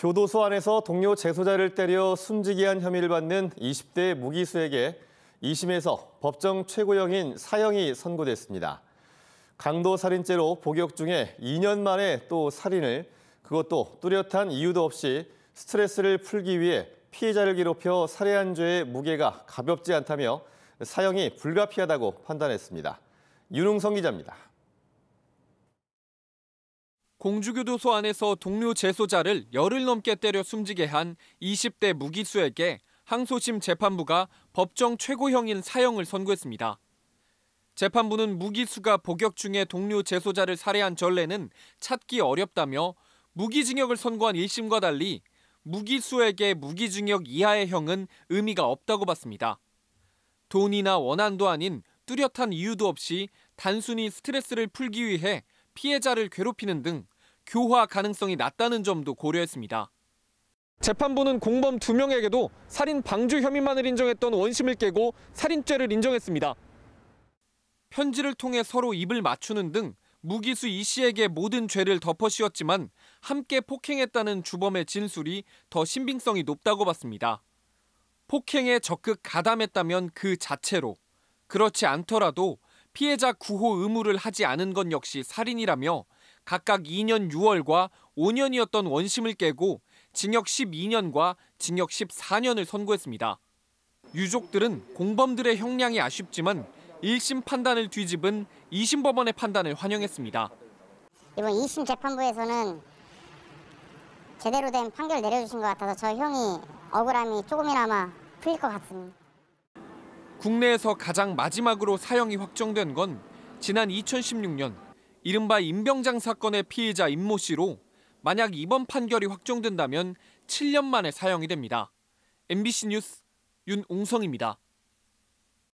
교도소 안에서 동료 재소자를 때려 숨지게 한 혐의를 받는 20대 무기수에게 2심에서 법정 최고형인 사형이 선고됐습니다. 강도 살인죄로 복역 중에 2년 만에 또 살인을 그것도 뚜렷한 이유도 없이 스트레스를 풀기 위해 피해자를 괴롭혀 살해한 죄의 무게가 가볍지 않다며 사형이 불가피하다고 판단했습니다. 윤웅성 기자입니다. 공주교도소 안에서 동료 재소자를 열흘 넘게 때려 숨지게 한 20대 무기수에게 항소심 재판부가 법정 최고형인 사형을 선고했습니다. 재판부는 무기수가 복역 중에 동료 재소자를 살해한 전례는 찾기 어렵다며 무기징역을 선고한 1심과 달리 무기수에게 무기징역 이하의 형은 의미가 없다고 봤습니다. 돈이나 원한도 아닌 뚜렷한 이유도 없이 단순히 스트레스를 풀기 위해 피해자를 괴롭히는 등 교화 가능성이 낮다는 점도 고려했습니다. 재판부는 공범 두명에게도 살인 방조 혐의만을 인정했던 원심을 깨고 살인죄를 인정했습니다. 편지를 통해 서로 입을 맞추는 등 무기수 이 씨에게 모든 죄를 덮어씌웠지만 함께 폭행했다는 주범의 진술이 더 신빙성이 높다고 봤습니다. 폭행에 적극 가담했다면 그 자체로 그렇지 않더라도 피해자 구호 의무를 하지 않은 건 역시 살인이라며 각각 2년 6월과 5년이었던 원심을 깨고 징역 12년과 징역 14년을 선고했습니다. 유족들은 공범들의 형량이 아쉽지만 1심 판단을 뒤집은 2심 법원의 판단을 환영했습니다. 이번 2심 재판부에서는 제대로 된 판결 내려주신 것 같아서 저 형이 억울함이 조금이나마 풀릴 것 같습니다. 국내에서 가장 마지막으로 사형이 확정된 건 지난 2016년 이른바 임병장 사건의 피해자 임모 씨로 만약 이번 판결이 확정된다면 7년 만에 사형이 됩니다. MBC 뉴스 윤웅성입니다.